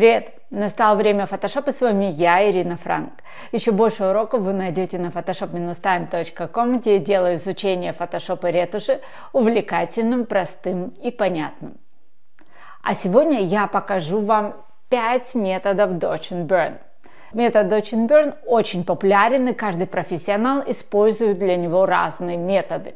Привет! Настало время фотошопа, с вами я, Ирина Франк. Еще больше уроков вы найдете на photoshop-time.com, эм где я делаю изучение фотошопа и ретуши увлекательным, простым и понятным. А сегодня я покажу вам 5 методов Dodge and Burn. Метод Dodge and Burn очень популярен, и каждый профессионал использует для него разные методы.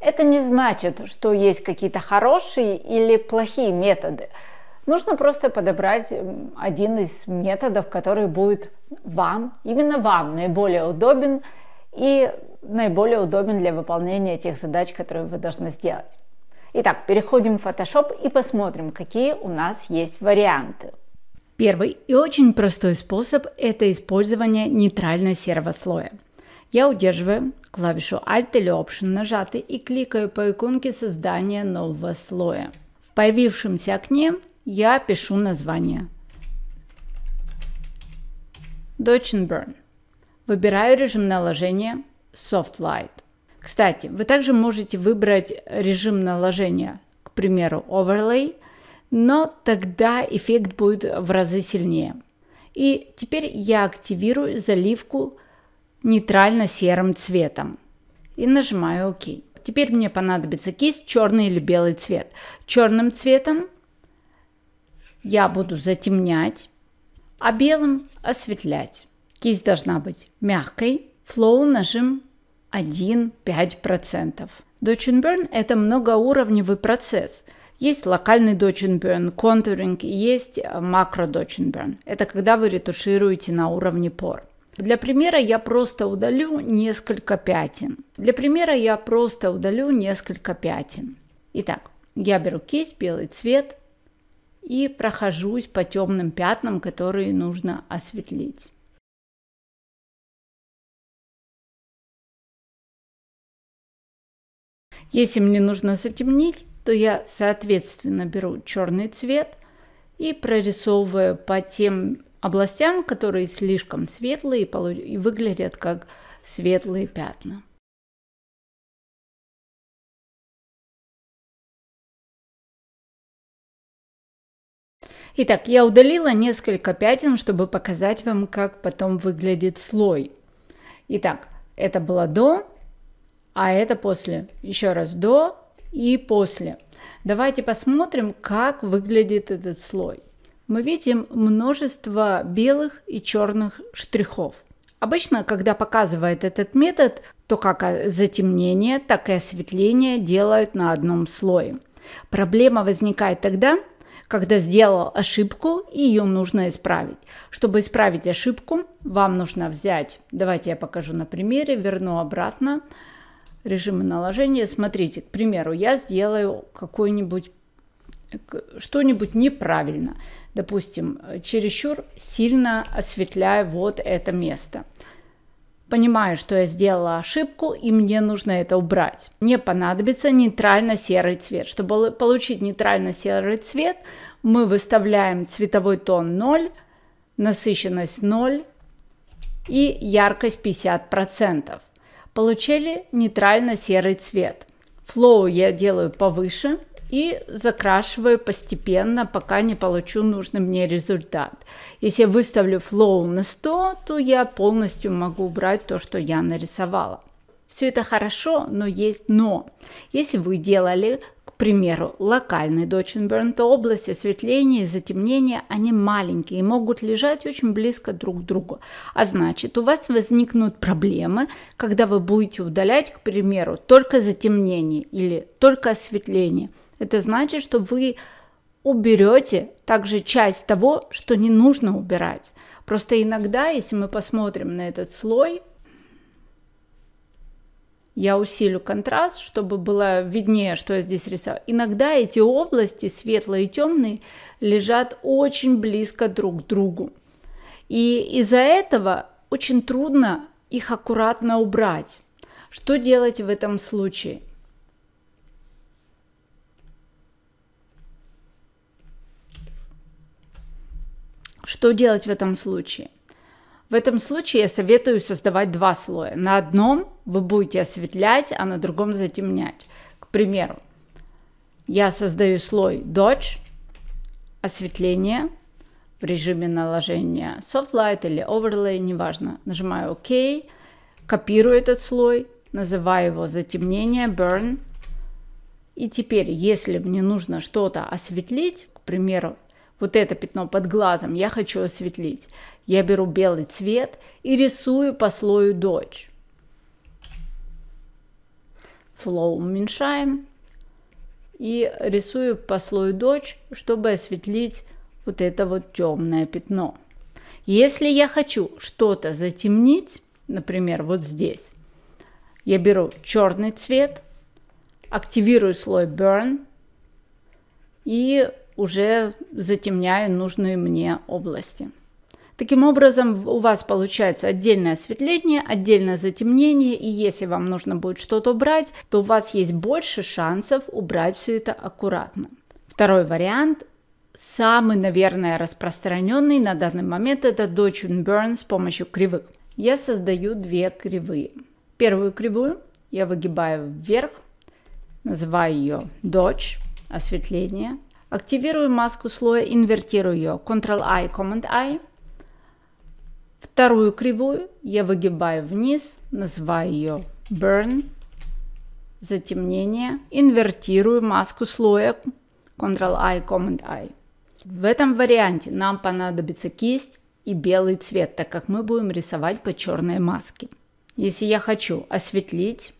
Это не значит, что есть какие-то хорошие или плохие методы – Нужно просто подобрать эм, один из методов, который будет вам, именно вам, наиболее удобен и наиболее удобен для выполнения тех задач, которые вы должны сделать. Итак, переходим в Photoshop и посмотрим, какие у нас есть варианты. Первый и очень простой способ – это использование нейтрально-серого слоя. Я удерживаю клавишу Alt или Option нажаты и кликаю по иконке создания нового слоя. В появившемся окне я пишу название. Deutschen Burn. Выбираю режим наложения Soft Light. Кстати, вы также можете выбрать режим наложения, к примеру, Overlay, но тогда эффект будет в разы сильнее. И теперь я активирую заливку нейтрально-серым цветом и нажимаю ОК. Теперь мне понадобится кисть черный или белый цвет. Черным цветом я буду затемнять, а белым осветлять. Кисть должна быть мягкой. Flow нажим 1-5%. Dodge and Burn – это многоуровневый процесс. Есть локальный Dodge and Burn, контуринг, есть э, макро Dodge and Burn. Это когда вы ретушируете на уровне пор. Для примера я просто удалю несколько пятен. Для примера я просто удалю несколько пятен. Итак, я беру кисть, белый цвет, и прохожусь по темным пятнам, которые нужно осветлить. Если мне нужно затемнить, то я, соответственно, беру черный цвет и прорисовываю по тем областям, которые слишком светлые и выглядят как светлые пятна. Итак, я удалила несколько пятен, чтобы показать вам, как потом выглядит слой. Итак, это было до, а это после. Еще раз до и после. Давайте посмотрим, как выглядит этот слой. Мы видим множество белых и черных штрихов. Обычно, когда показывает этот метод, то как затемнение, так и осветление делают на одном слое. Проблема возникает тогда, когда сделал ошибку, и ее нужно исправить. Чтобы исправить ошибку, вам нужно взять, давайте я покажу на примере, верну обратно режимы наложения. Смотрите, к примеру, я сделаю какой-нибудь что-нибудь неправильно. Допустим, чересчур сильно осветляю вот это место – Понимаю, что я сделала ошибку, и мне нужно это убрать. Мне понадобится нейтрально-серый цвет. Чтобы получить нейтрально-серый цвет, мы выставляем цветовой тон 0, насыщенность 0 и яркость 50%. Получили нейтрально-серый цвет. Flow я делаю повыше – и закрашиваю постепенно, пока не получу нужный мне результат. Если я выставлю flow на 100, то я полностью могу убрать то, что я нарисовала. Все это хорошо, но есть но. Если вы делали примеру, локальный до Чинбернта области осветления и затемнения они маленькие и могут лежать очень близко друг к другу. А значит, у вас возникнут проблемы, когда вы будете удалять, к примеру, только затемнение или только осветление. Это значит, что вы уберете также часть того, что не нужно убирать. Просто иногда, если мы посмотрим на этот слой, я усилю контраст, чтобы было виднее, что я здесь рисовала. Иногда эти области, светлые и темные, лежат очень близко друг к другу. И из-за этого очень трудно их аккуратно убрать. Что делать в этом случае? Что делать в этом случае? В этом случае я советую создавать два слоя. На одном вы будете осветлять, а на другом затемнять. К примеру, я создаю слой Dodge, осветление в режиме наложения Soft Light или Overlay, неважно. Нажимаю ОК, копирую этот слой, называю его затемнение, Burn. И теперь, если мне нужно что-то осветлить, к примеру, вот это пятно под глазом я хочу осветлить. Я беру белый цвет и рисую по слою дочь. Flow уменьшаем и рисую по слою дочь, чтобы осветлить вот это вот темное пятно. Если я хочу что-то затемнить, например, вот здесь, я беру черный цвет, активирую слой Burn и уже затемняю нужные мне области. Таким образом, у вас получается отдельное осветление, отдельное затемнение, и если вам нужно будет что-то убрать, то у вас есть больше шансов убрать все это аккуратно. Второй вариант самый, наверное, распространенный на данный момент это Dodge and Burn с помощью кривых. Я создаю две кривые. Первую кривую я выгибаю вверх, называю ее Dodge, осветление – Активирую маску слоя, инвертирую ее. Ctrl-I, Command-I. Вторую кривую я выгибаю вниз, называю ее Burn. Затемнение. Инвертирую маску слоя. Ctrl-I, Command-I. В этом варианте нам понадобится кисть и белый цвет, так как мы будем рисовать по черной маске. Если я хочу осветлить,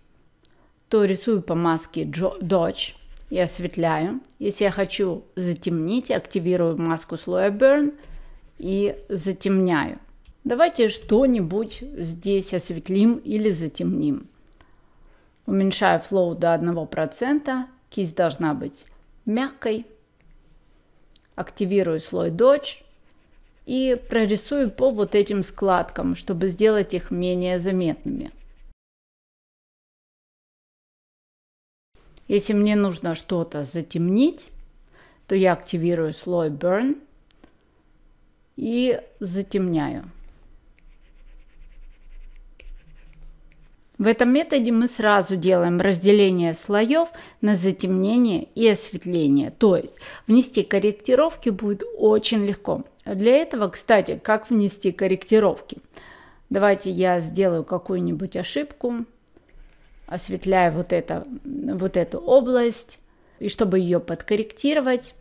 то рисую по маске Dodge и осветляю. Если я хочу затемнить, активирую маску слоя Burn и затемняю. Давайте что-нибудь здесь осветлим или затемним. Уменьшаю flow до 1%. Кисть должна быть мягкой. Активирую слой Dodge и прорисую по вот этим складкам, чтобы сделать их менее заметными. Если мне нужно что-то затемнить, то я активирую слой Burn и затемняю. В этом методе мы сразу делаем разделение слоев на затемнение и осветление. То есть внести корректировки будет очень легко. Для этого, кстати, как внести корректировки? Давайте я сделаю какую-нибудь ошибку осветляя вот, это, вот эту область, и чтобы ее подкорректировать,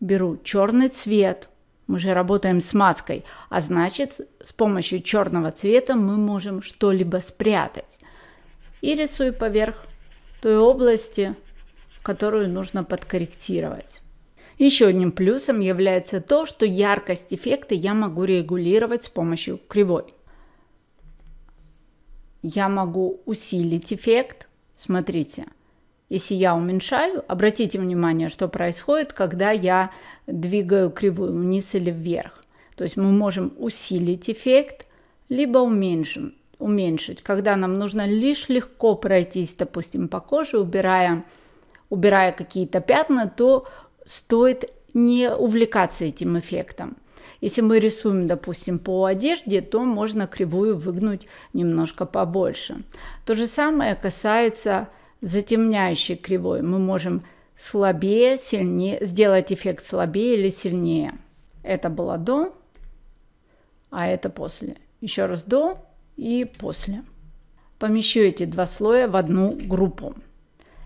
беру черный цвет. Мы же работаем с маской, а значит, с помощью черного цвета мы можем что-либо спрятать. И рисую поверх той области, которую нужно подкорректировать. Еще одним плюсом является то, что яркость эффекта я могу регулировать с помощью кривой я могу усилить эффект. Смотрите, если я уменьшаю, обратите внимание, что происходит, когда я двигаю кривую вниз или вверх. То есть мы можем усилить эффект, либо уменьшим, уменьшить, когда нам нужно лишь легко пройтись, допустим, по коже, убирая, убирая какие-то пятна, то стоит не увлекаться этим эффектом. Если мы рисуем, допустим, по одежде, то можно кривую выгнуть немножко побольше. То же самое касается затемняющей кривой. Мы можем слабее, сильнее, сделать эффект слабее или сильнее. Это было до, а это после. Еще раз до и после. Помещу эти два слоя в одну группу.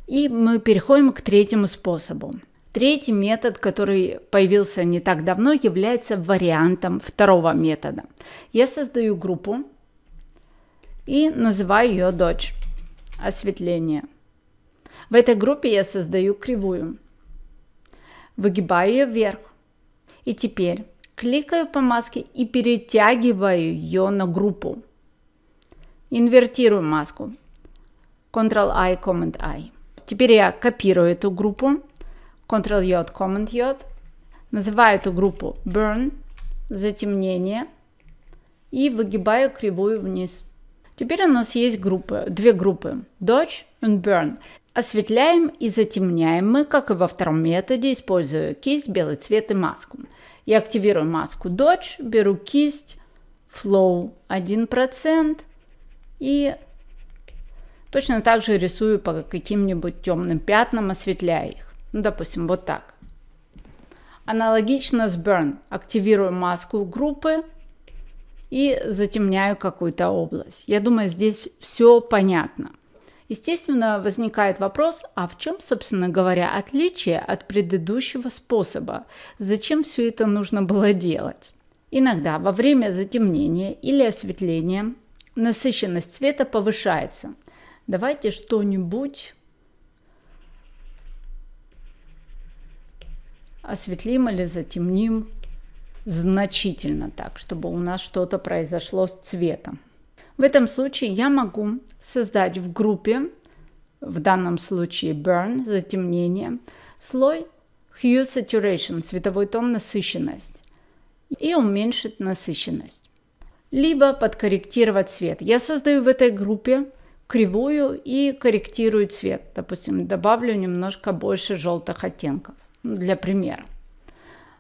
И мы переходим к третьему способу. Третий метод, который появился не так давно, является вариантом второго метода. Я создаю группу и называю ее дочь. Осветление. В этой группе я создаю кривую. Выгибаю ее вверх. И теперь кликаю по маске и перетягиваю ее на группу. Инвертирую маску. Ctrl-I, Command-I. Теперь я копирую эту группу Ctrl-J, Command-J. Называю эту группу Burn, затемнение. И выгибаю кривую вниз. Теперь у нас есть группы, две группы, Dodge и Burn. Осветляем и затемняем мы, как и во втором методе, используя кисть, белый цвет и маску. Я активирую маску Dodge, беру кисть, Flow 1% и точно так же рисую по каким-нибудь темным пятнам, осветляя их. Ну, допустим, вот так. Аналогично с Burn. Активирую маску группы и затемняю какую-то область. Я думаю, здесь все понятно. Естественно, возникает вопрос, а в чем, собственно говоря, отличие от предыдущего способа? Зачем все это нужно было делать? Иногда во время затемнения или осветления насыщенность цвета повышается. Давайте что-нибудь осветлим или затемним значительно так, чтобы у нас что-то произошло с цветом. В этом случае я могу создать в группе, в данном случае burn, затемнение, слой hue saturation, световой тон насыщенность, и уменьшить насыщенность. Либо подкорректировать цвет. Я создаю в этой группе кривую и корректирую цвет. Допустим, добавлю немножко больше желтых оттенков для примера.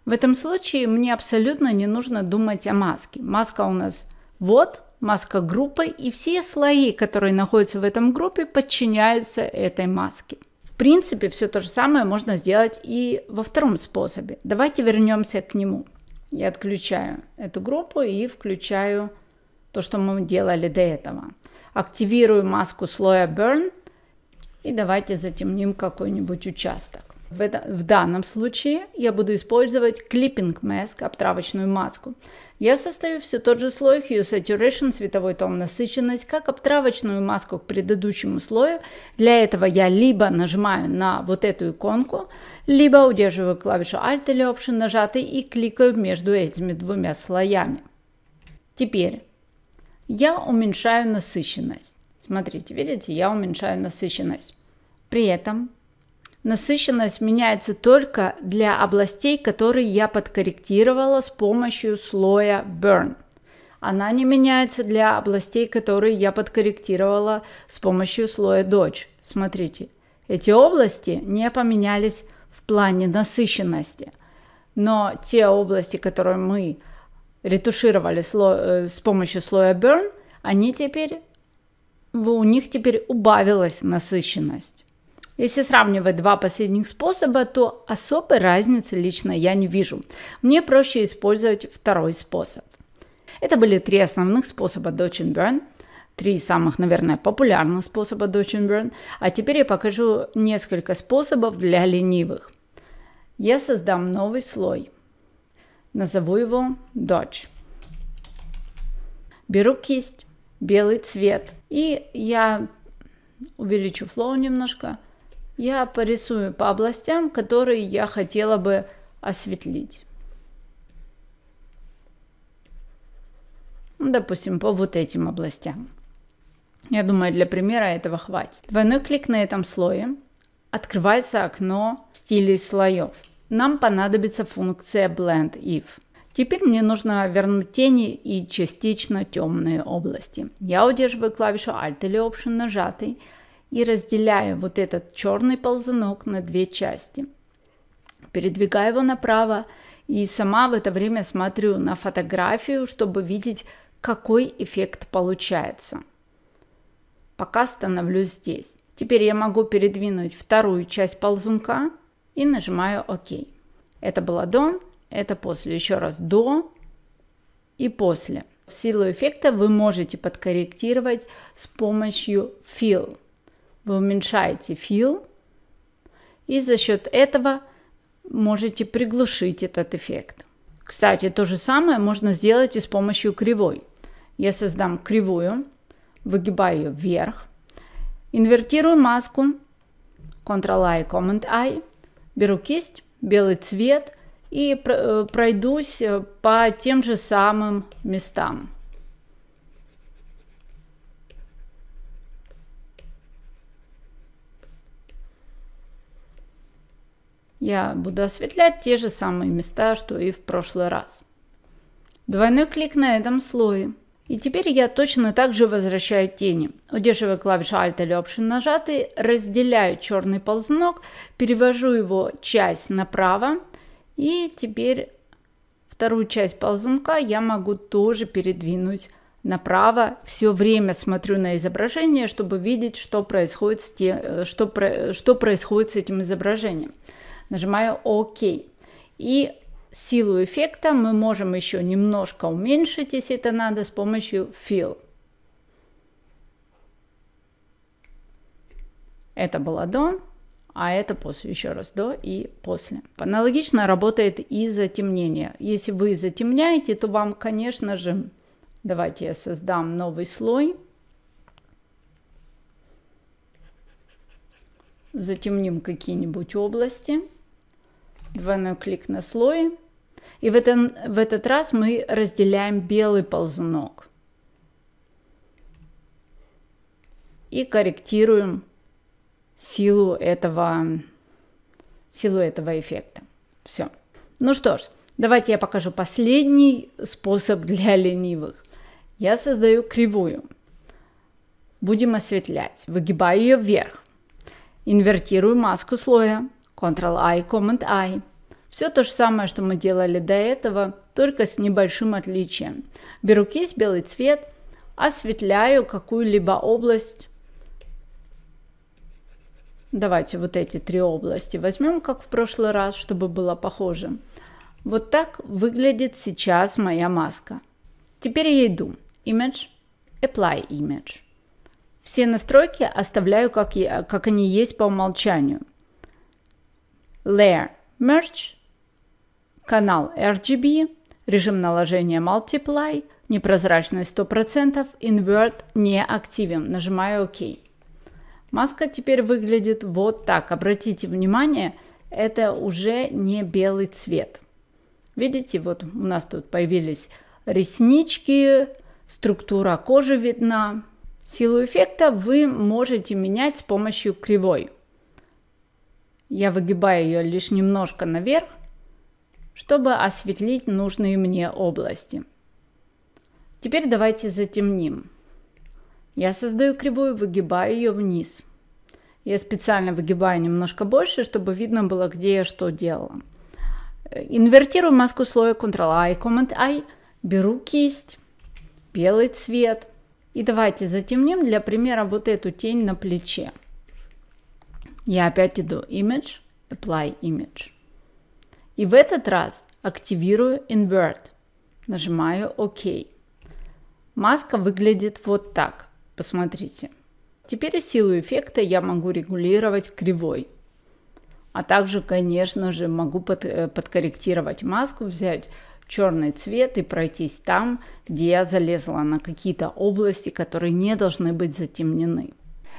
В этом случае мне абсолютно не нужно думать о маске. Маска у нас вот, маска группы, и все слои, которые находятся в этом группе, подчиняются этой маске. В принципе, все то же самое можно сделать и во втором способе. Давайте вернемся к нему. Я отключаю эту группу и включаю то, что мы делали до этого. Активирую маску слоя Burn и давайте затемним какой-нибудь участок. В, это, в данном случае я буду использовать клиппинг Mask, обтравочную маску. Я состою все тот же слой Hue Saturation, световой тон насыщенность, как обтравочную маску к предыдущему слою. Для этого я либо нажимаю на вот эту иконку, либо удерживаю клавишу Alt или Option нажатый и кликаю между этими двумя слоями. Теперь я уменьшаю насыщенность. Смотрите, видите, я уменьшаю насыщенность. При этом Насыщенность меняется только для областей, которые я подкорректировала с помощью слоя Burn. Она не меняется для областей, которые я подкорректировала с помощью слоя Dodge. Смотрите, эти области не поменялись в плане насыщенности, но те области, которые мы ретушировали сло... Э, с помощью слоя Burn, они теперь, у них теперь убавилась насыщенность. Если сравнивать два последних способа, то особой разницы лично я не вижу. Мне проще использовать второй способ. Это были три основных способа Dodge and Burn, три самых, наверное, популярных способа Dodge and Burn, а теперь я покажу несколько способов для ленивых. Я создам новый слой. Назову его Dodge. Беру кисть, белый цвет, и я увеличу флоу немножко – я порисую по областям, которые я хотела бы осветлить. Ну, допустим, по вот этим областям. Я думаю, для примера этого хватит. Двойной клик на этом слое. Открывается окно стилей слоев. Нам понадобится функция Blend If. Теперь мне нужно вернуть тени и частично темные области. Я удерживаю клавишу Alt или Option нажатый, и разделяю вот этот черный ползунок на две части. Передвигаю его направо и сама в это время смотрю на фотографию, чтобы видеть, какой эффект получается. Пока становлюсь здесь. Теперь я могу передвинуть вторую часть ползунка и нажимаю ОК. Это было до, это после. Еще раз до и после. В силу эффекта вы можете подкорректировать с помощью fill вы уменьшаете фил, и за счет этого можете приглушить этот эффект. Кстати, то же самое можно сделать и с помощью кривой. Я создам кривую, выгибаю ее вверх, инвертирую маску, Ctrl-I, Command-I, беру кисть, белый цвет и э, пройдусь э, по тем же самым местам. Я буду осветлять те же самые места, что и в прошлый раз. Двойной клик на этом слое. И теперь я точно так же возвращаю тени. Удерживая клавишу Alt или Option нажатый, разделяю черный ползунок, перевожу его часть направо. И теперь вторую часть ползунка я могу тоже передвинуть направо. Все время смотрю на изображение, чтобы видеть, что происходит с, те, э, что, что происходит с этим изображением нажимаю ОК. И силу эффекта мы можем еще немножко уменьшить, если это надо, с помощью Fill. Это было до, а это после, еще раз до и после. Аналогично работает и затемнение. Если вы затемняете, то вам, конечно же, давайте я создам новый слой. Затемним какие-нибудь области двойной клик на слое. И в, этом, в этот раз мы разделяем белый ползунок. И корректируем силу этого, силу этого эффекта. Все. Ну что ж, давайте я покажу последний способ для ленивых. Я создаю кривую. Будем осветлять. Выгибаю ее вверх. Инвертирую маску слоя. Ctrl-I, Command-I. Все то же самое, что мы делали до этого, только с небольшим отличием. Беру кисть, белый цвет, осветляю какую-либо область. Давайте вот эти три области возьмем, как в прошлый раз, чтобы было похоже. Вот так выглядит сейчас моя маска. Теперь я иду. Image, Apply Image. Все настройки оставляю, как, я, как они есть по умолчанию – Layer Merge, канал RGB, режим наложения Multiply, непрозрачность 100%, Invert не активен. Нажимаю ОК. Маска теперь выглядит вот так. Обратите внимание, это уже не белый цвет. Видите, вот у нас тут появились реснички, структура кожи видна. Силу эффекта вы можете менять с помощью кривой. Я выгибаю ее лишь немножко наверх, чтобы осветлить нужные мне области. Теперь давайте затемним. Я создаю кривую, выгибаю ее вниз. Я специально выгибаю немножко больше, чтобы видно было, где я что делала. Инвертирую маску слоя Ctrl-I, Command-I, беру кисть, белый цвет. И давайте затемним для примера вот эту тень на плече. Я опять иду Image, Apply Image. И в этот раз активирую Invert. Нажимаю ОК. Маска выглядит вот так. Посмотрите. Теперь силу эффекта я могу регулировать кривой. А также, конечно же, могу под, э, подкорректировать маску, взять черный цвет и пройтись там, где я залезла на какие-то области, которые не должны быть затемнены.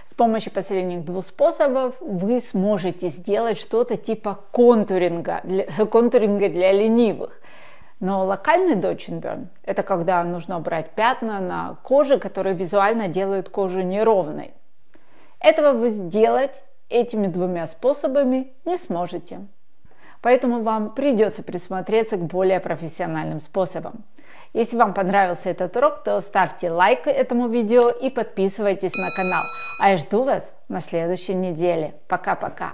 С помощью последних двух способов вы сможете сделать что-то типа контуринга для, контуринга для ленивых. Но локальный дочинберн – это когда нужно брать пятна на коже, которые визуально делают кожу неровной. Этого вы сделать этими двумя способами не сможете. Поэтому вам придется присмотреться к более профессиональным способам. Если вам понравился этот урок, то ставьте лайк этому видео и подписывайтесь на канал. А я жду вас на следующей неделе. Пока-пока!